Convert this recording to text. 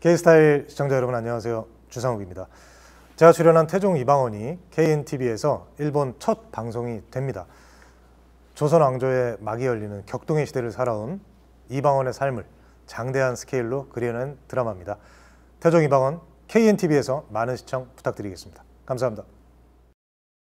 K스타일 시청자 여러분 안녕하세요. 주상욱입니다. 제가 출연한 태종 이방원이 KNTV에서 일본 첫 방송이 됩니다. 조선 왕조의 막이 열리는 격동의 시대를 살아온 이방원의 삶을 장대한 스케일로 그려낸 드라마입니다. 태종 이방원 KNTV에서 많은 시청 부탁드리겠습니다. 감사합니다.